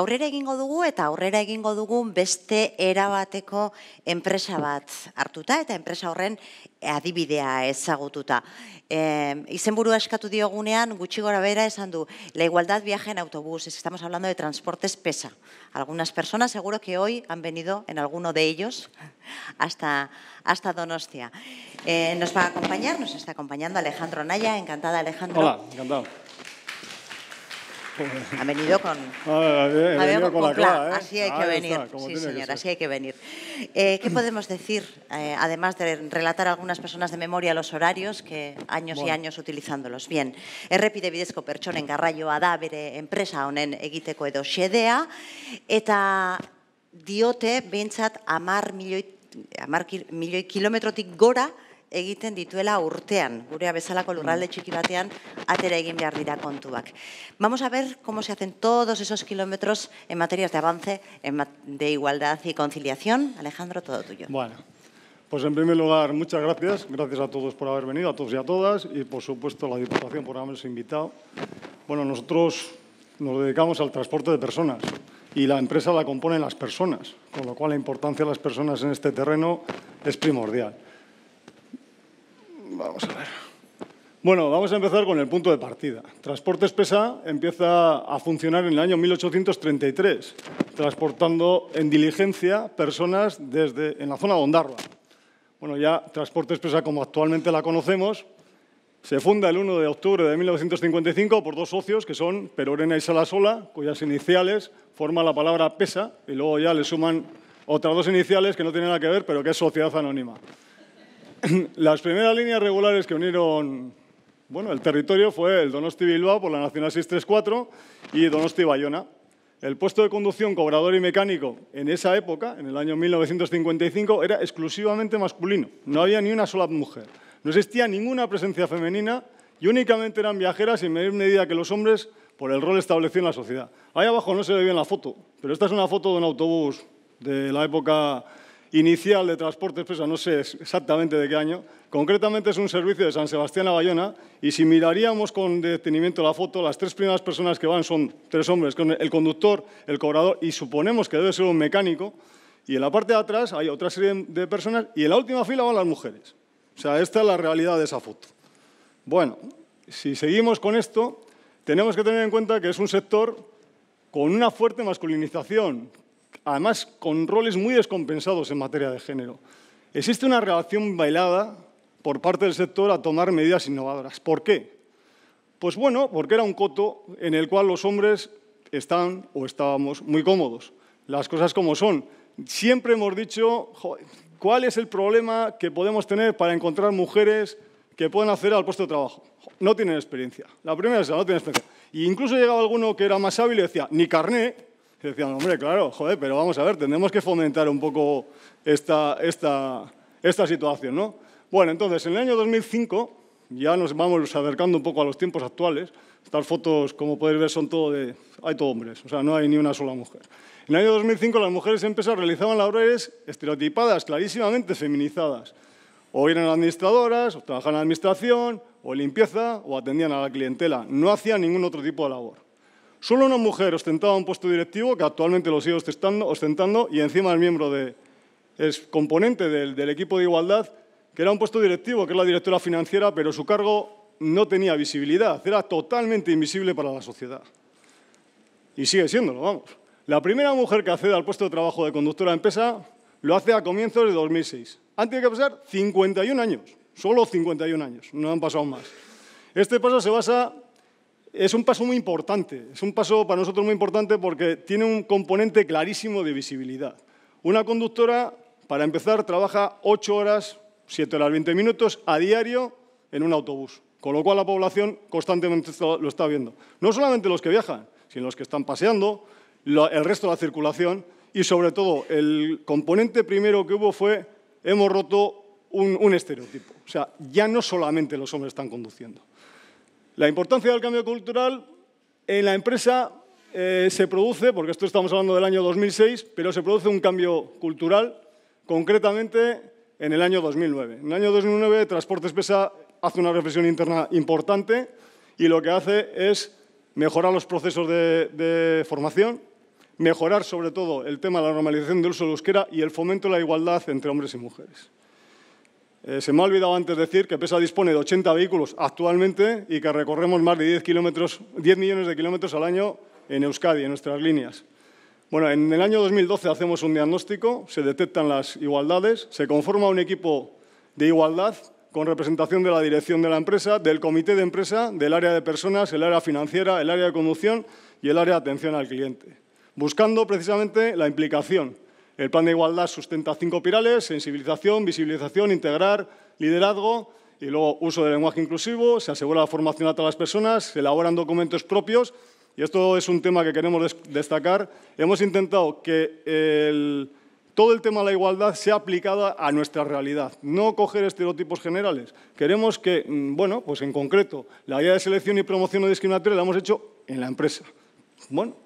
aurrera egingo dugu eta aurrera egingo dugu beste erabateko enpresa bat hartuta eta enpresa horren adibidea ezagututa. Eh, izenburua eskatu diogunean gutxi gora bera esan du la igualdad viaje en autobús, estamos hablando de transportes pesa. Algunas personas seguro que hoy han venido en alguno de ellos hasta hasta Donostia. Eh, nos va a acompañar, nos está acompañando Alejandro Naya, encantada Alejandro. Hola, encantado. Ha venido con, ah, ha venido con, con, clara, ¿eh? así hay que venir, sí señor, así hay que venir. Eh, ¿Qué podemos decir, eh, además de relatar a algunas personas de memoria los horarios, que años y años utilizándolos? Bien, errepide bidezko pertsonen garraioa da bere enpresa honen egiteko edo xedea, eta diote behintzat amar milioi, amar milioi kilometrotik gora, egiten dituela urtean, gurea besala lurralde mm. de batean atera egin behar dira kontuak. Vamos a ver cómo se hacen todos esos kilómetros en materias de avance, de igualdad y conciliación. Alejandro, todo tuyo. Bueno, pues en primer lugar, muchas gracias. Gracias a todos por haber venido, a todos y a todas, y por supuesto a la Diputación por habernos invitado. Bueno, nosotros nos dedicamos al transporte de personas y la empresa la componen las personas, con lo cual la importancia de las personas en este terreno es primordial. Vamos a ver. Bueno, vamos a empezar con el punto de partida. Transportes PESA empieza a funcionar en el año 1833, transportando en diligencia personas desde en la zona de Ondarroa. Bueno, ya Transportes PESA, como actualmente la conocemos, se funda el 1 de octubre de 1955 por dos socios que son Perorena y Salasola, cuyas iniciales forman la palabra PESA y luego ya le suman otras dos iniciales que no tienen nada que ver, pero que es Sociedad Anónima. Las primeras líneas regulares que unieron bueno, el territorio fue el Donosti-Bilbao por la Nacional 634 y Donosti-Bayona. El puesto de conducción, cobrador y mecánico en esa época, en el año 1955, era exclusivamente masculino. No había ni una sola mujer. No existía ninguna presencia femenina y únicamente eran viajeras en medida que los hombres por el rol establecido en la sociedad. Ahí abajo no se ve bien la foto, pero esta es una foto de un autobús de la época inicial de transporte expresa, no sé exactamente de qué año, concretamente es un servicio de San Sebastián a Bayona, y si miraríamos con detenimiento la foto, las tres primeras personas que van son tres hombres, el conductor, el cobrador, y suponemos que debe ser un mecánico, y en la parte de atrás hay otra serie de personas, y en la última fila van las mujeres. O sea, esta es la realidad de esa foto. Bueno, si seguimos con esto, tenemos que tener en cuenta que es un sector con una fuerte masculinización, además con roles muy descompensados en materia de género. Existe una relación bailada por parte del sector a tomar medidas innovadoras. ¿Por qué? Pues bueno, porque era un coto en el cual los hombres están o estábamos muy cómodos. Las cosas como son. Siempre hemos dicho, ¿cuál es el problema que podemos tener para encontrar mujeres que puedan hacer al puesto de trabajo? no tienen experiencia. La primera es la no tienen experiencia. E incluso llegaba alguno que era más hábil y decía, ni carné, y decían, hombre, claro, joder, pero vamos a ver, tenemos que fomentar un poco esta, situación, ¿no? Bueno, entonces, en el año 2005, ya nos vamos acercando un poco a los tiempos actuales, estas fotos, como podéis ver, son todo de... hay todo hombres, o sea, no hay ni una sola mujer. En el año 2005 las mujeres en empresas realizaban labores estereotipadas, clarísimamente feminizadas. O eran administradoras, o trabajaban en administración, o limpieza, o atendían a la clientela. No hacían ningún otro tipo de labor. Solo una mujer ostentaba un puesto directivo, que actualmente lo sigue ostentando, y encima el miembro de, componente del, equipo de igualdad, que era un puesto directivo, que es la directora financiera, pero su cargo no tenía visibilidad, era totalmente invisible para la sociedad. Y sigue siéndolo, vamos. La primera mujer que accede al puesto de trabajo de conductora de empresa lo hace a comienzos de 2006. Antes de que pasar 51 años, solo 51 años, no han pasado más. Este paso se basa es un paso muy importante, es un paso para nosotros muy importante porque tiene un componente clarísimo de visibilidad. Una conductora, para empezar, trabaja 8 horas, 7 horas 20 minutos a diario en un autobús, con lo cual la población constantemente lo está viendo. No solamente los que viajan, sino los que están paseando, el resto de la circulación y sobre todo el componente primero que hubo fue hemos roto un, un estereotipo. O sea, ya no solamente los hombres están conduciendo. La importancia del cambio cultural en la empresa eh, se produce, porque esto estamos hablando del año 2006, pero se produce un cambio cultural concretamente en el año 2009. En el año 2009 Transportes Pesa hace una reflexión interna importante y lo que hace es mejorar los procesos de, formación, mejorar sobre todo el tema de la normalización del uso de euskera y el fomento de la igualdad entre hombres y mujeres. Eh, se me ha olvidado antes decir que PESA dispone de 80 vehículos actualmente y que recorremos más de 10, 10 millones de kilómetros al año en Euskadi, en nuestras líneas. Bueno, en el año 2012 hacemos un diagnóstico, se detectan las igualdades, se conforma un equipo de igualdad con representación de la dirección de la empresa, del comité de empresa, del área de personas, el área financiera, el área de conducción y el área de atención al cliente, buscando precisamente la implicación el plan de igualdad sustenta cinco pirales, sensibilización, visibilización, integrar, liderazgo y luego uso de lenguaje inclusivo, se asegura la formación a todas las personas, se elaboran documentos propios y esto es un tema que queremos destacar. Hemos intentado que todo el tema de la igualdad sea aplicada a nuestra realidad, no coger estereotipos generales. Queremos que, mm, bueno, pues en concreto, la guía de selección y promoción no discriminatoria la hemos hecho en la empresa. Bueno,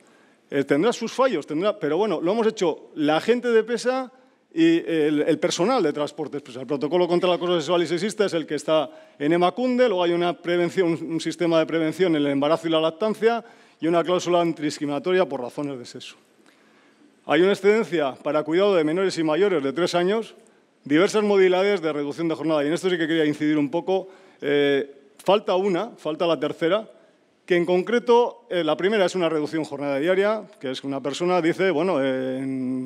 eh, tendrá sus fallos, pero bueno, lo hemos hecho la gente de PESA y el, personal de transportes. Pues el protocolo contra el acoso sexual y sexista es el que está en Emacunde, luego hay una un sistema de prevención en el embarazo y la lactancia y una cláusula antidiscriminatoria por razones de sexo. Hay una excedencia para cuidado de menores y mayores de tres años, diversas modalidades de reducción de jornada. Y en esto sí que quería incidir un poco. Eh, falta una, falta la tercera, que en concreto eh, la primera es una reducción jornada diaria, que es que una persona dice, bueno,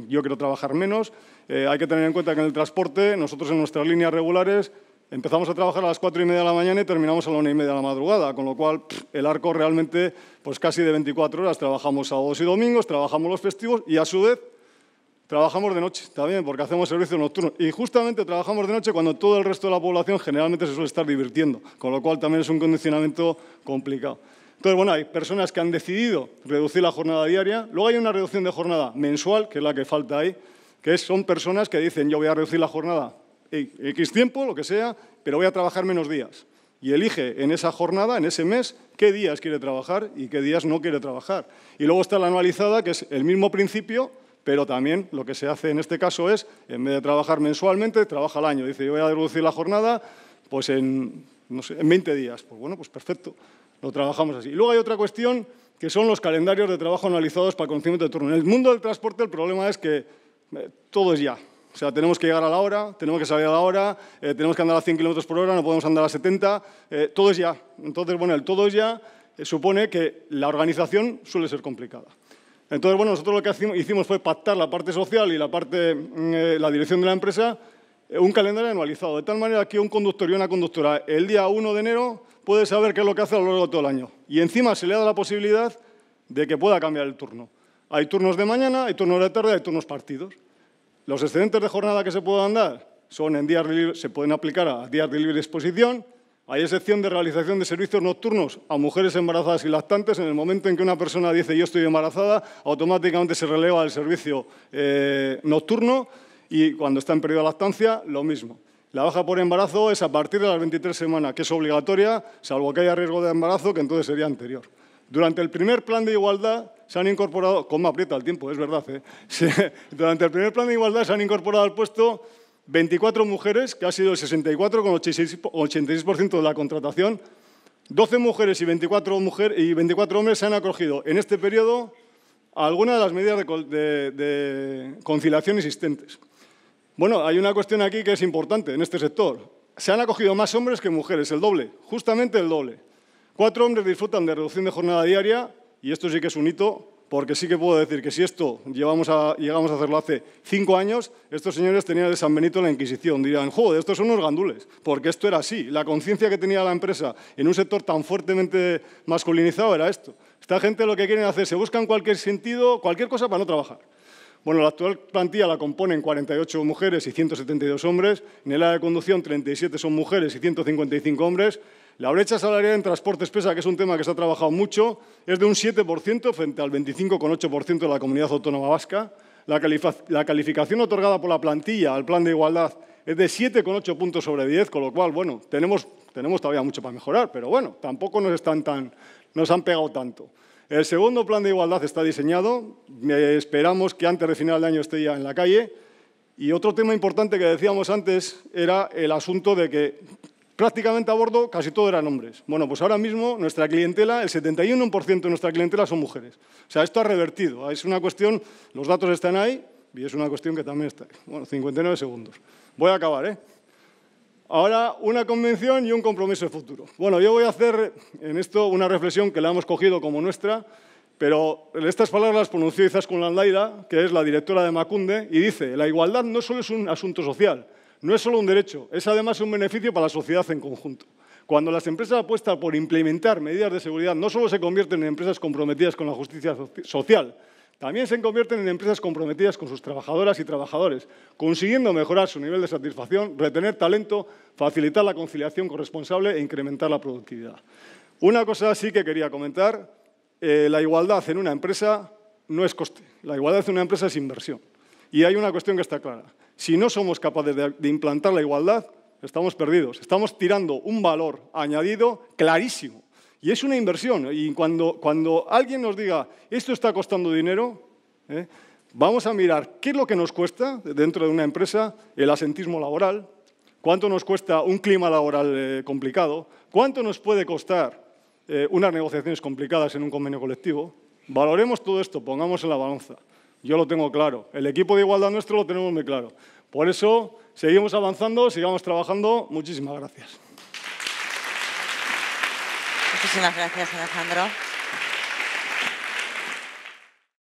yo quiero trabajar menos, eh, hay que tener en cuenta que en el transporte nosotros en nuestras líneas regulares empezamos a trabajar a las 4 y media de la mañana y terminamos a las 1 y media de la madrugada, con lo cual el arco realmente pues casi de 24 horas, trabajamos sábados y domingos, trabajamos los festivos y a su vez trabajamos de noche también, porque hacemos servicio nocturno. Y justamente trabajamos de noche cuando todo el resto de la población generalmente se suele estar divirtiendo, con lo cual también es un condicionamiento complicado. Entonces, bueno, hay personas que han decidido reducir la jornada diaria, luego hay una reducción de jornada mensual, que es la que falta ahí, que son personas que dicen yo voy a reducir la jornada X tiempo, lo que sea, pero voy a trabajar menos días. Y elige en esa jornada, en ese mes, qué días quiere trabajar y qué días no quiere trabajar. Y luego está la anualizada, que es el mismo principio, pero también lo que se hace en este caso es, en vez de trabajar mensualmente, trabaja al año. Dice, yo voy a reducir la jornada pues en, en 20 días. Pues bueno, pues perfecto lo trabajamos así. Y luego hay otra cuestión que son los calendarios de trabajo analizados para conocimiento de turno. En el mundo del transporte el problema es que eh, todo es ya. O sea, tenemos que llegar a la hora, tenemos que salir a la hora, eh, tenemos que andar a 100 km por hora, no podemos andar a 70, eh, todo es ya. Entonces, bueno, el todo es ya supone que la organización suele ser complicada. Entonces, bueno, nosotros lo que hicimos fue pactar la parte social y la, parte, mm, la dirección de la empresa eh, un calendario anualizado, de tal manera que un conductor y una conductora el día 1 de enero puede saber qué es lo que hace a lo largo de todo el año. Y encima se le da la posibilidad de que pueda cambiar el turno. Hay turnos de mañana, hay turnos de tarde, hay turnos partidos. Los excedentes de jornada que se puedan dar son en días se pueden aplicar a días de libre exposición. Hay excepción de realización de servicios nocturnos a mujeres embarazadas y lactantes. En el momento en que una persona dice yo estoy embarazada, automáticamente se releva el servicio eh, nocturno. Y cuando está en periodo de lactancia, lo mismo. La baja por embarazo es a partir de las 23 semanas, que es obligatoria, salvo que haya riesgo de embarazo, que entonces sería anterior. Durante el primer plan de igualdad se han incorporado, como aprieta el tiempo, es verdad, ¿eh? durante el primer plan de igualdad se han incorporado al puesto 24 mujeres, que ha sido el 64,86% de la contratación. 12 mujeres y 24, mujeres y 24 hombres se han acogido en este periodo a alguna de las medidas de conciliación existentes. Bueno, hay una cuestión aquí que es importante en este sector. Se han acogido más hombres que mujeres, el doble, justamente el doble. Cuatro hombres disfrutan de reducción de jornada diaria, y esto sí que es un hito, porque sí que puedo decir que si esto llevamos a, llegamos a hacerlo hace cinco años, estos señores tenían de San Benito la Inquisición. Dirían, joder, estos son unos gandules, porque esto era así. La conciencia que tenía la empresa en un sector tan fuertemente masculinizado era esto. Esta gente lo que quieren hacer, se buscan cualquier sentido, cualquier cosa para no trabajar. Bueno, la actual plantilla la componen 48 mujeres y 172 hombres. En el área de conducción, 37 son mujeres y 155 hombres. La brecha salarial en transportes pesa, que es un tema que se ha trabajado mucho, es de un 7% frente al 25,8% de la comunidad autónoma vasca. La, calificación otorgada por la plantilla al plan de igualdad es de 7,8 puntos sobre 10, con lo cual, bueno, tenemos, tenemos todavía mucho para mejorar, pero bueno, tampoco nos, están tan, nos han pegado tanto. El segundo plan de igualdad está diseñado, esperamos que antes de final de año esté ya en la calle. Y otro tema importante que decíamos antes era el asunto de que prácticamente a bordo casi todo eran hombres. Bueno, pues ahora mismo nuestra clientela, el 71% de nuestra clientela son mujeres. O sea, esto ha revertido. Es una cuestión, los datos están ahí y es una cuestión que también está ahí. Bueno, 59 segundos. Voy a acabar, ¿eh? Ahora, una convención y un compromiso de futuro. Bueno, yo voy a hacer en esto una reflexión que la hemos cogido como nuestra, pero estas palabras las pronunció Izaskun Landaira, que es la directora de Macunde, y dice, la igualdad no solo es un asunto social, no es solo un derecho, es además un beneficio para la sociedad en conjunto. Cuando las empresas apuestan por implementar medidas de seguridad, no solo se convierten en empresas comprometidas con la justicia social, también se convierten en empresas comprometidas con sus trabajadoras y trabajadores, consiguiendo mejorar su nivel de satisfacción, retener talento, facilitar la conciliación corresponsable e incrementar la productividad. Una cosa sí que quería comentar, eh, la igualdad en una empresa no es coste, la igualdad en una empresa es inversión. Y hay una cuestión que está clara, si no somos capaces de implantar la igualdad, estamos perdidos, estamos tirando un valor añadido clarísimo y es una inversión. Y cuando, alguien nos diga, esto está costando dinero, ¿eh? vamos a mirar qué es lo que nos cuesta dentro de una empresa el asentismo laboral, cuánto nos cuesta un clima laboral eh, complicado, cuánto nos puede costar eh, unas negociaciones complicadas en un convenio colectivo. Valoremos todo esto, pongamos en la balanza. Yo lo tengo claro. El equipo de igualdad nuestro lo tenemos muy claro. Por eso, seguimos avanzando, sigamos trabajando. Muchísimas gracias. Muchísimas gracias, Alejandro.